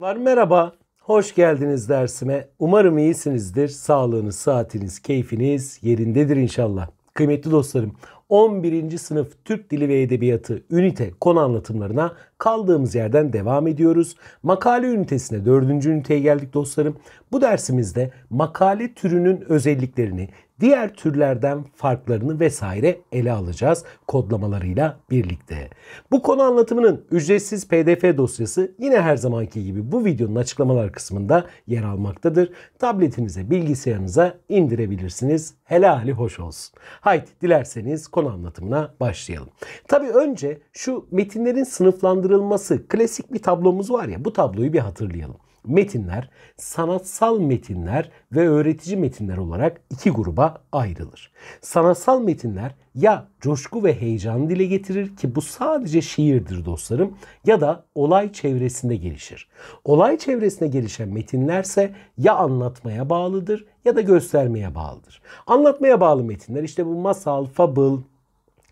Var Merhaba, hoş geldiniz dersime. Umarım iyisinizdir. Sağlığınız, saatiniz, keyfiniz yerindedir inşallah. Kıymetli dostlarım, 11. sınıf Türk Dili ve Edebiyatı ünite konu anlatımlarına kaldığımız yerden devam ediyoruz. Makale ünitesine 4. üniteye geldik dostlarım. Bu dersimizde makale türünün özelliklerini, diğer türlerden farklarını vesaire ele alacağız kodlamalarıyla birlikte. Bu konu anlatımının ücretsiz PDF dosyası yine her zamanki gibi bu videonun açıklamalar kısmında yer almaktadır. Tabletinize, bilgisayarınıza indirebilirsiniz. Helali hoş olsun. Haydi dilerseniz konu anlatımına başlayalım. Tabii önce şu metinlerin sınıflandırılması klasik bir tablomuz var ya bu tabloyu bir hatırlayalım metinler sanatsal metinler ve öğretici metinler olarak iki gruba ayrılır. Sanatsal metinler ya coşku ve heyecan dile getirir ki bu sadece şiirdir dostlarım ya da olay çevresinde gelişir. Olay çevresinde gelişen metinlerse ya anlatmaya bağlıdır ya da göstermeye bağlıdır. Anlatmaya bağlı metinler işte bu masal, fabıl,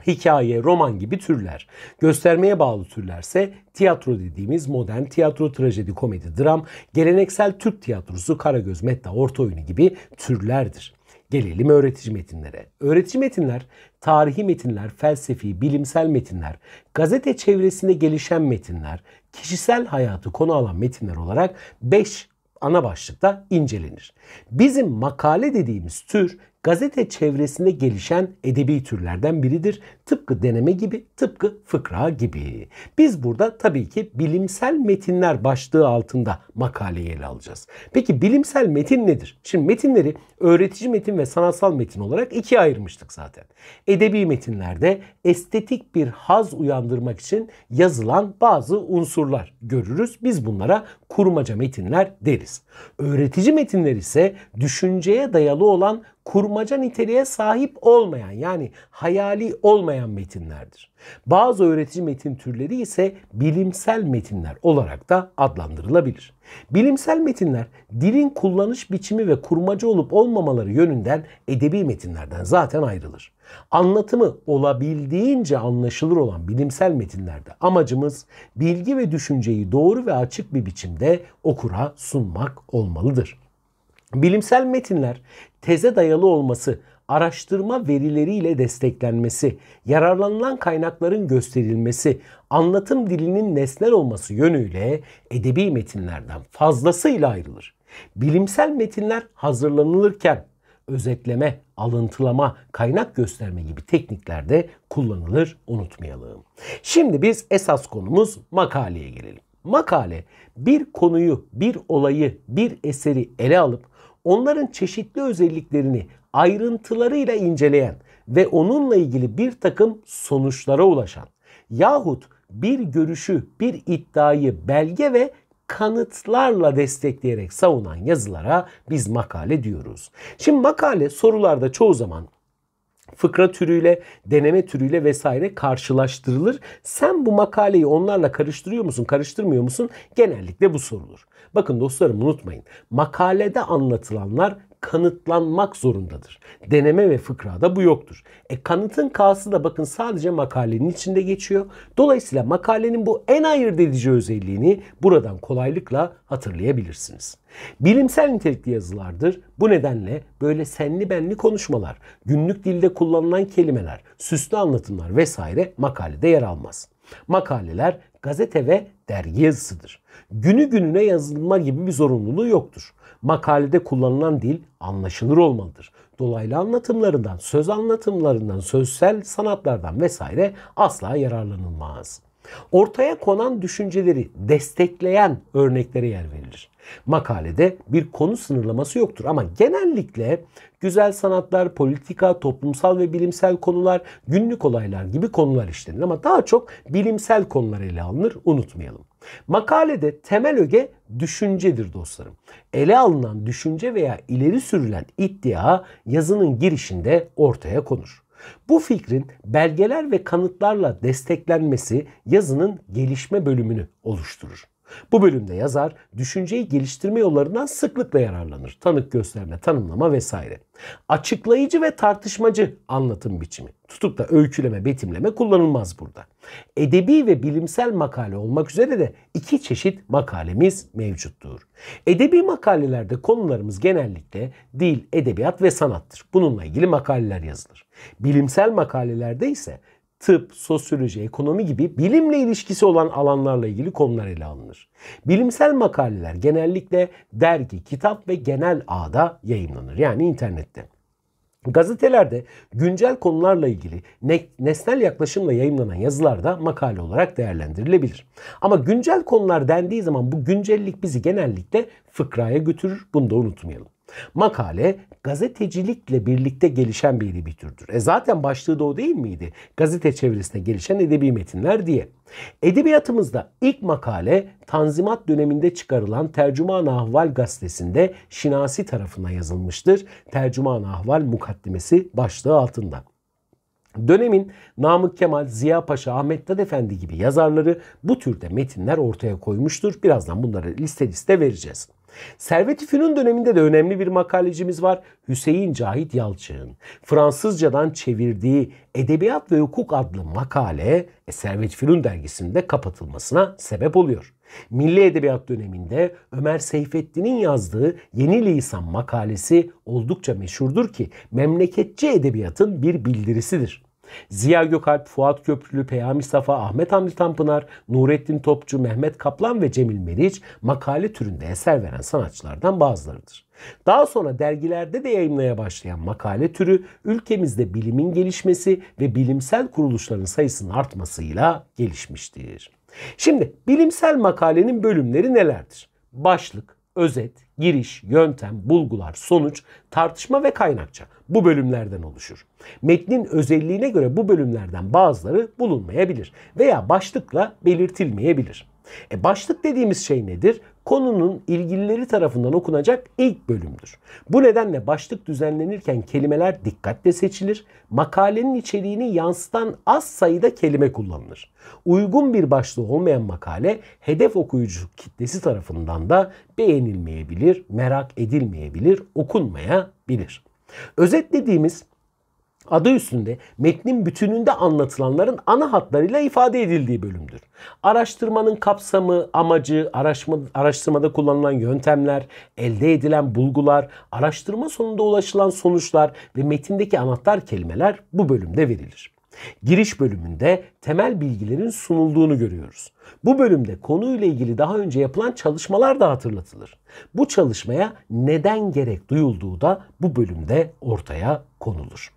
hikaye, roman gibi türler. Göstermeye bağlı türlerse tiyatro dediğimiz modern tiyatro, trajedi, komedi, dram, geleneksel Türk tiyatrosu, Karagöz, Metta, Orta Oyunu gibi türlerdir. Gelelim öğretici metinlere. Öğretici metinler, tarihi metinler, felsefi, bilimsel metinler, gazete çevresinde gelişen metinler, kişisel hayatı konu alan metinler olarak 5 ana başlıkta incelenir. Bizim makale dediğimiz tür gazete çevresinde gelişen edebi türlerden biridir. Tıpkı deneme gibi, tıpkı fıkra gibi. Biz burada tabii ki bilimsel metinler başlığı altında makaleyi ele alacağız. Peki bilimsel metin nedir? Şimdi metinleri öğretici metin ve sanatsal metin olarak ikiye ayırmıştık zaten. Edebi metinlerde estetik bir haz uyandırmak için yazılan bazı unsurlar görürüz. Biz bunlara kurmaca metinler deriz. Öğretici metinler ise düşünceye dayalı olan kurmaca niteliğe sahip olmayan yani hayali olmayan metinlerdir. Bazı öğretici metin türleri ise bilimsel metinler olarak da adlandırılabilir. Bilimsel metinler dilin kullanış biçimi ve kurmaca olup olmamaları yönünden edebi metinlerden zaten ayrılır. Anlatımı olabildiğince anlaşılır olan bilimsel metinlerde amacımız bilgi ve düşünceyi doğru ve açık bir biçimde okura sunmak olmalıdır. Bilimsel metinler teze dayalı olması, araştırma verileriyle desteklenmesi, yararlanılan kaynakların gösterilmesi, anlatım dilinin nesnel olması yönüyle edebi metinlerden fazlasıyla ayrılır. Bilimsel metinler hazırlanılırken özetleme, alıntılama, kaynak gösterme gibi tekniklerde kullanılır unutmayalım. Şimdi biz esas konumuz makaleye gelelim. Makale bir konuyu, bir olayı, bir eseri ele alıp onların çeşitli özelliklerini ayrıntılarıyla inceleyen ve onunla ilgili bir takım sonuçlara ulaşan yahut bir görüşü, bir iddiayı belge ve kanıtlarla destekleyerek savunan yazılara biz makale diyoruz. Şimdi makale sorularda çoğu zaman fıkra türüyle, deneme türüyle vesaire karşılaştırılır. Sen bu makaleyi onlarla karıştırıyor musun, karıştırmıyor musun? Genellikle bu sorulur. Bakın dostlarım unutmayın. Makalede anlatılanlar kanıtlanmak zorundadır. Deneme ve fıkrada bu yoktur. E kanıtın K'sı da bakın sadece makalenin içinde geçiyor. Dolayısıyla makalenin bu en ayırt edici özelliğini buradan kolaylıkla hatırlayabilirsiniz. Bilimsel nitelikli yazılardır. Bu nedenle böyle senli benli konuşmalar, günlük dilde kullanılan kelimeler, süslü anlatımlar vesaire makalede yer almaz. Makaleler gazete ve dergi yazısıdır. Günü gününe yazılma gibi bir zorunluluğu yoktur. Makalede kullanılan dil anlaşılır olmalıdır. Dolaylı anlatımlarından, söz anlatımlarından, sözsel sanatlardan vesaire asla yararlanılmaz. Ortaya konan düşünceleri destekleyen örneklere yer verilir. Makalede bir konu sınırlaması yoktur ama genellikle güzel sanatlar, politika, toplumsal ve bilimsel konular, günlük olaylar gibi konular işlenir ama daha çok bilimsel konular ele alınır unutmayalım. Makalede temel öge düşüncedir dostlarım. Ele alınan düşünce veya ileri sürülen iddia yazının girişinde ortaya konur. Bu fikrin belgeler ve kanıtlarla desteklenmesi yazının gelişme bölümünü oluşturur. Bu bölümde yazar düşünceyi geliştirme yollarından sıklıkla yararlanır. Tanık gösterme, tanımlama vesaire. Açıklayıcı ve tartışmacı anlatım biçimi. Tutup da öyküleme, betimleme kullanılmaz burada. Edebi ve bilimsel makale olmak üzere de iki çeşit makalemiz mevcuttur. Edebi makalelerde konularımız genellikle dil, edebiyat ve sanattır. Bununla ilgili makaleler yazılır. Bilimsel makalelerde ise tıp, sosyoloji, ekonomi gibi bilimle ilişkisi olan alanlarla ilgili konular ele alınır. Bilimsel makaleler genellikle dergi, kitap ve genel ağda yayınlanır yani internette. Gazetelerde güncel konularla ilgili nesnel yaklaşımla yayınlanan yazılar da makale olarak değerlendirilebilir. Ama güncel konular dendiği zaman bu güncellik bizi genellikle fıkraya götürür. Bunu da unutmayalım. Makale gazetecilikle birlikte gelişen bir edebi türdür. E zaten başlığı da o değil miydi? Gazete çevresinde gelişen edebi metinler diye. Edebiyatımızda ilk makale Tanzimat döneminde çıkarılan Tercüman Ahval gazetesinde Şinasi tarafından yazılmıştır. Tercüman Ahval mukaddimesi başlığı altında. Dönemin Namık Kemal, Ziya Paşa, Ahmet Tad Efendi gibi yazarları bu türde metinler ortaya koymuştur. Birazdan bunları liste liste vereceğiz. Servet-i Fünun döneminde de önemli bir makalecimiz var. Hüseyin Cahit Yalçın. Fransızcadan çevirdiği Edebiyat ve Hukuk adlı makale e, Servet-i Fünun dergisinde kapatılmasına sebep oluyor. Milli Edebiyat döneminde Ömer Seyfettin'in yazdığı Yeni Lisan makalesi oldukça meşhurdur ki memleketçi edebiyatın bir bildirisidir. Ziya Gökalp, Fuat Köprülü, Peyami Safa, Ahmet Hamdi Tanpınar, Nurettin Topçu, Mehmet Kaplan ve Cemil Meriç makale türünde eser veren sanatçılardan bazılarıdır. Daha sonra dergilerde de yayınlaya başlayan makale türü ülkemizde bilimin gelişmesi ve bilimsel kuruluşların sayısının artmasıyla gelişmiştir. Şimdi bilimsel makalenin bölümleri nelerdir? Başlık, özet, giriş, yöntem, bulgular, sonuç, tartışma ve kaynakça bu bölümlerden oluşur. Metnin özelliğine göre bu bölümlerden bazıları bulunmayabilir veya başlıkla belirtilmeyebilir. E başlık dediğimiz şey nedir? konunun ilgilileri tarafından okunacak ilk bölümdür. Bu nedenle başlık düzenlenirken kelimeler dikkatle seçilir, makalenin içeriğini yansıtan az sayıda kelime kullanılır. Uygun bir başlığı olmayan makale hedef okuyucu kitlesi tarafından da beğenilmeyebilir, merak edilmeyebilir, okunmayabilir. Özetlediğimiz adı üstünde metnin bütününde anlatılanların ana hatlarıyla ifade edildiği bölümdür. Araştırmanın kapsamı, amacı, araştırma, araştırmada kullanılan yöntemler, elde edilen bulgular, araştırma sonunda ulaşılan sonuçlar ve metindeki anahtar kelimeler bu bölümde verilir. Giriş bölümünde temel bilgilerin sunulduğunu görüyoruz. Bu bölümde konuyla ilgili daha önce yapılan çalışmalar da hatırlatılır. Bu çalışmaya neden gerek duyulduğu da bu bölümde ortaya konulur.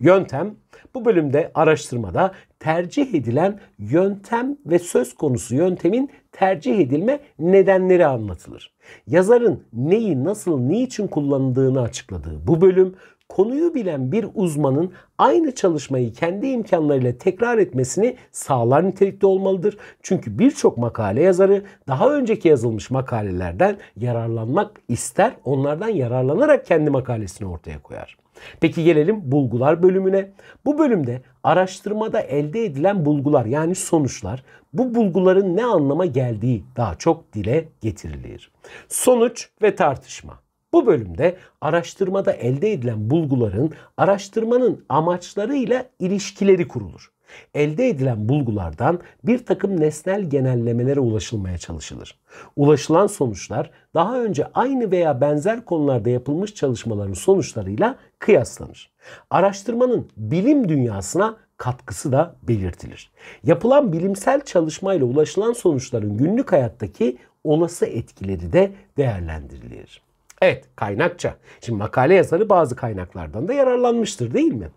Yöntem bu bölümde araştırmada tercih edilen yöntem ve söz konusu yöntemin tercih edilme nedenleri anlatılır. Yazarın neyi, nasıl, niçin kullandığını açıkladığı bu bölüm konuyu bilen bir uzmanın aynı çalışmayı kendi imkanlarıyla tekrar etmesini sağlar nitelikte olmalıdır. Çünkü birçok makale yazarı daha önceki yazılmış makalelerden yararlanmak ister, onlardan yararlanarak kendi makalesini ortaya koyar. Peki gelelim bulgular bölümüne. Bu bölümde araştırmada elde edilen bulgular yani sonuçlar bu bulguların ne anlama geldiği daha çok dile getirilir. Sonuç ve tartışma. Bu bölümde araştırmada elde edilen bulguların araştırmanın amaçlarıyla ilişkileri kurulur. Elde edilen bulgulardan bir takım nesnel genellemelere ulaşılmaya çalışılır. Ulaşılan sonuçlar daha önce aynı veya benzer konularda yapılmış çalışmaların sonuçlarıyla kıyaslanır. Araştırmanın bilim dünyasına katkısı da belirtilir. Yapılan bilimsel çalışmayla ulaşılan sonuçların günlük hayattaki olası etkileri de değerlendirilir. Evet kaynakça. Şimdi makale yazarı bazı kaynaklardan da yararlanmıştır değil mi?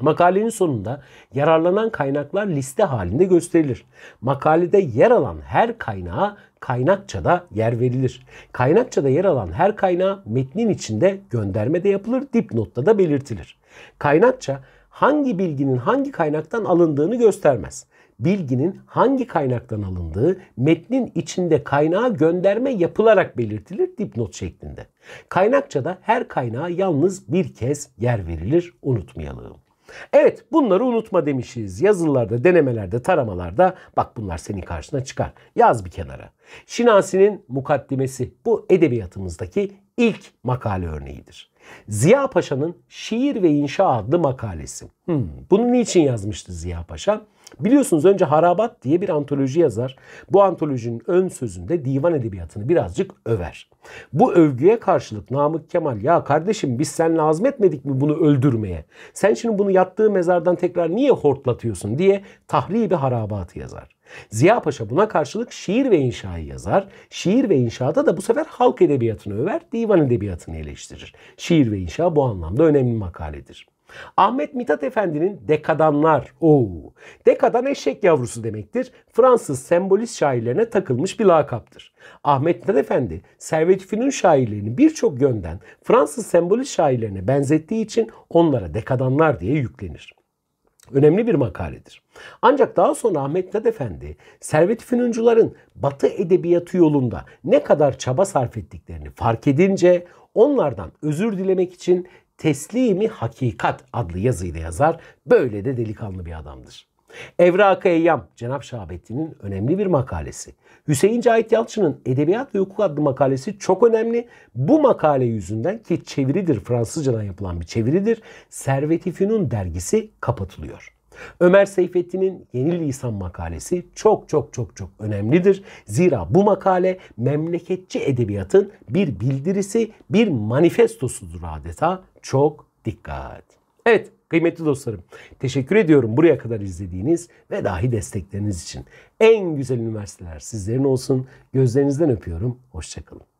Makalenin sonunda yararlanan kaynaklar liste halinde gösterilir. Makalede yer alan her kaynağa da yer verilir. Kaynakça da yer alan her kaynağa metnin içinde gönderme de yapılır, dipnotta da belirtilir. Kaynakça hangi bilginin hangi kaynaktan alındığını göstermez bilginin hangi kaynaktan alındığı metnin içinde kaynağa gönderme yapılarak belirtilir dipnot şeklinde. Kaynakçada her kaynağa yalnız bir kez yer verilir unutmayalım. Evet bunları unutma demişiz. Yazılılarda, denemelerde, taramalarda bak bunlar senin karşına çıkar. Yaz bir kenara. Şinasi'nin mukaddimesi bu edebiyatımızdaki ilk makale örneğidir. Ziya Paşa'nın Şiir ve İnşa adlı makalesi. Hmm, bunu niçin yazmıştı Ziya Paşa? Biliyorsunuz önce Harabat diye bir antoloji yazar. Bu antolojinin ön sözünde divan edebiyatını birazcık över. Bu övgüye karşılık Namık Kemal ya kardeşim biz sen lazım etmedik mi bunu öldürmeye? Sen şimdi bunu yattığı mezardan tekrar niye hortlatıyorsun diye tahribi harabatı yazar. Ziya Paşa buna karşılık şiir ve inşayı yazar. Şiir ve inşada da bu sefer halk edebiyatını över, divan edebiyatını eleştirir. Şiir ve inşa bu anlamda önemli makaledir. Ahmet Mithat Efendi'nin Dekadanlar. Oo. Dekadan eşek yavrusu demektir. Fransız sembolist şairlerine takılmış bir lakaptır. Ahmet Mithat Efendi, Servet Fünun şairlerini birçok yönden Fransız sembolist şairlerine benzettiği için onlara Dekadanlar diye yüklenir. Önemli bir makaledir. Ancak daha sonra Ahmet Mithat Efendi, Servet Fünuncuların Batı edebiyatı yolunda ne kadar çaba sarf ettiklerini fark edince onlardan özür dilemek için Teslimi Hakikat adlı yazıyla yazar. Böyle de delikanlı bir adamdır. Evrak-ı Eyyam, Cenab-ı Şahabettin'in önemli bir makalesi. Hüseyin Cahit Yalçın'ın Edebiyat ve Hukuk adlı makalesi çok önemli. Bu makale yüzünden ki çeviridir, Fransızcadan yapılan bir çeviridir. Servet-i Fünun dergisi kapatılıyor. Ömer Seyfettin'in Yeni Lisan makalesi çok çok çok çok önemlidir. Zira bu makale memleketçi edebiyatın bir bildirisi, bir manifestosudur adeta. Çok dikkat. Evet Kıymetli dostlarım, teşekkür ediyorum buraya kadar izlediğiniz ve dahi destekleriniz için. En güzel üniversiteler sizlerin olsun. Gözlerinizden öpüyorum. Hoşçakalın.